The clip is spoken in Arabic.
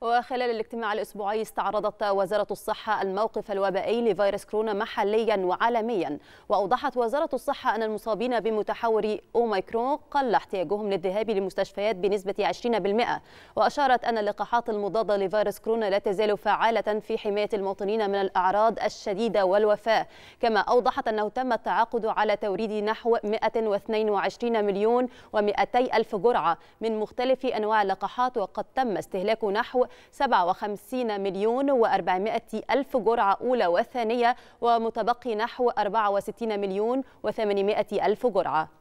وخلال الاجتماع الأسبوعي استعرضت وزارة الصحة الموقف الوبائي لفيروس كورونا محليا وعالميا وأوضحت وزارة الصحة أن المصابين بمتحور أوميكرون قل احتياجهم للذهاب لمستشفيات بنسبة 20% وأشارت أن اللقاحات المضادة لفيروس كورونا لا تزال فعالة في حماية المواطنين من الأعراض الشديدة والوفاة كما أوضحت أنه تم التعاقد على توريد نحو 122 مليون و200 ألف جرعة من مختلف أنواع اللقاحات وقد تم استهلاك نحو 57 مليون و400 ألف جرعة أولى وثانية ومتبقي نحو 64 مليون و800 ألف جرعة